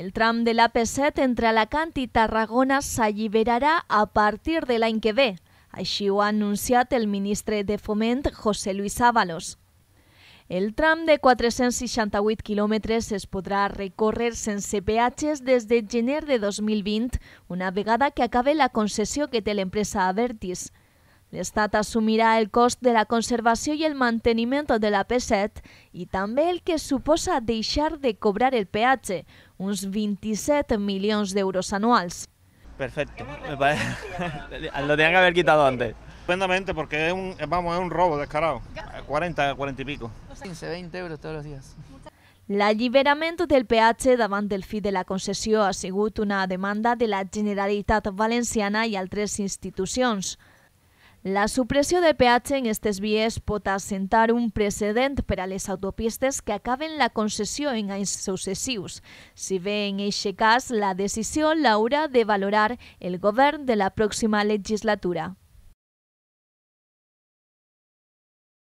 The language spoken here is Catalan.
El tram de l'AP7 entre Alacant i Tarragona s'alliberarà a partir de l'any que ve. Així ho ha anunciat el ministre de Foment, José Luis Ábalos. El tram de 468 quilòmetres es podrà recórrer sense peatges des de gener de 2020, una vegada que acabe la concessió que té l'empresa Avertis. L'Estat assumirà el cost de la conservació i el manteniment de la P7 i també el que suposa deixar de cobrar el peatge, uns 27 milions d'euros anuals. Perfecto, me parece. lo tenían que haber quitado antes. Estupendamente, porque es un, vamos, es un robo descarado. 40, 40 y pico. 15, 20 euros todos los días. L'alliberament del peatge davant del fi de la concessió ha sigut una demanda de la Generalitat Valenciana i altres institucions. La supressió de peatge en aquestes vies pot assentar un precedent per a les autopistes que acaben la concessió en anys successius. Si bé en aquest cas la decisió l'haurà de valorar el govern de la pròxima legislatura.